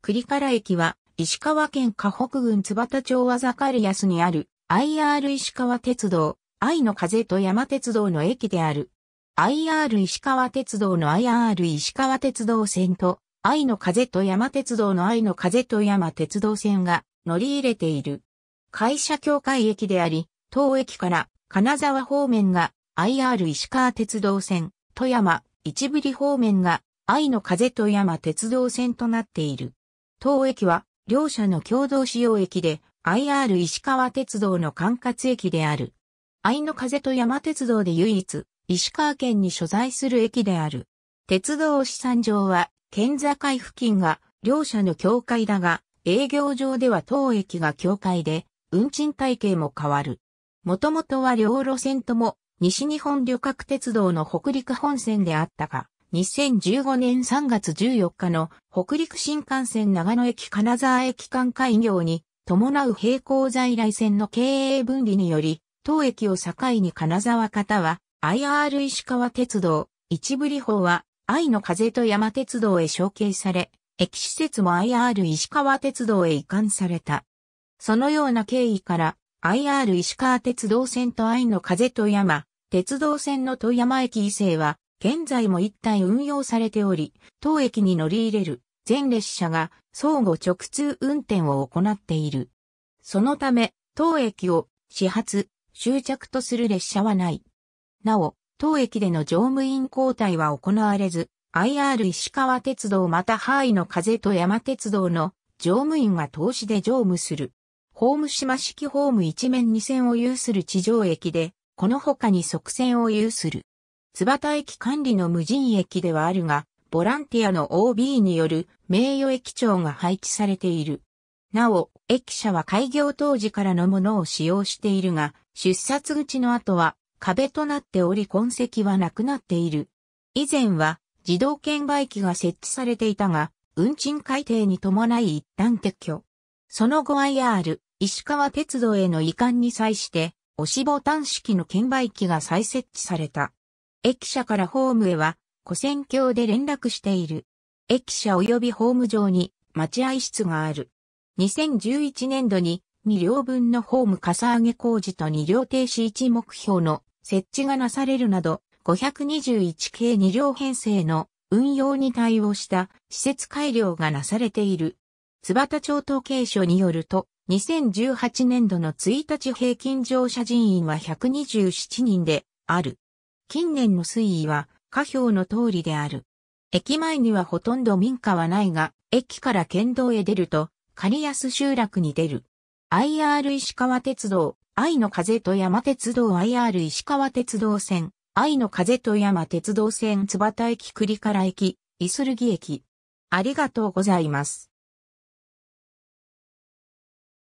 栗原駅は、石川県河北郡津幡町和坂るアスにある、IR 石川鉄道、愛の風と山鉄道の駅である。IR 石川鉄道の IR 石川鉄道線と、愛の風と山鉄道の愛の風と山鉄道線が乗り入れている。会社協会駅であり、当駅から金沢方面が IR 石川鉄道線、富山、市振方面が愛の風と山鉄道線となっている。当駅は、両社の共同使用駅で、IR 石川鉄道の管轄駅である。愛の風と山鉄道で唯一、石川県に所在する駅である。鉄道資産上は、県境付近が両社の境界だが、営業上では当駅が境界で、運賃体系も変わる。もともとは両路線とも、西日本旅客鉄道の北陸本線であったが、2015年3月14日の北陸新幹線長野駅金沢駅間開業に伴う並行在来線の経営分離により、当駅を境に金沢方は IR 石川鉄道、一部理法は愛の風と山鉄道へ承継され、駅施設も IR 石川鉄道へ移管された。そのような経緯から IR 石川鉄道線と愛の風と山、鉄道線の富山駅伊勢は現在も一体運用されており、当駅に乗り入れる全列車が相互直通運転を行っている。そのため、当駅を始発、終着とする列車はない。なお、当駅での乗務員交代は行われず、IR 石川鉄道また範囲の風と山鉄道の乗務員が投資で乗務する。ホーム島式ホーム一面二線を有する地上駅で、この他に側線を有する。津幡駅管理の無人駅ではあるが、ボランティアの OB による名誉駅長が配置されている。なお、駅舎は開業当時からのものを使用しているが、出札口の後は壁となっており痕跡はなくなっている。以前は自動券売機が設置されていたが、運賃改定に伴い一旦撤去。その後 IR、石川鉄道への移管に際して、押しボタン式の券売機が再設置された。駅舎からホームへは、古戦橋で連絡している。駅舎及びホーム上に待合室がある。2011年度に2両分のホームかさ上げ工事と2両停止1目標の設置がなされるなど、521系2両編成の運用に対応した施設改良がなされている。津畑町統計所によると、2018年度の1日平均乗車人員は127人である。近年の水位は下表の通りである。駅前にはほとんど民家はないが、駅から県道へ出ると、刈安集落に出る。IR 石川鉄道、愛の風と山鉄道 IR 石川鉄道線、愛の風と山鉄道線津幡駅栗から駅、イスルギ駅。ありがとうございます。